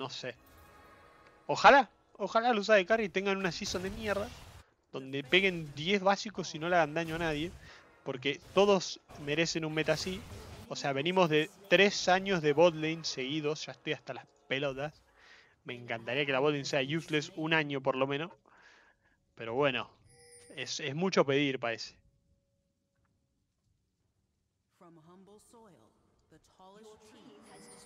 No sé. Ojalá, ojalá los de carry tengan una season de mierda. Donde peguen 10 básicos y no le hagan daño a nadie. Porque todos merecen un meta así. O sea, venimos de 3 años de botlane seguidos. Ya estoy hasta las pelotas. Me encantaría que la botlane sea useless un año por lo menos. Pero bueno, es, mucho pedir, parece. ese.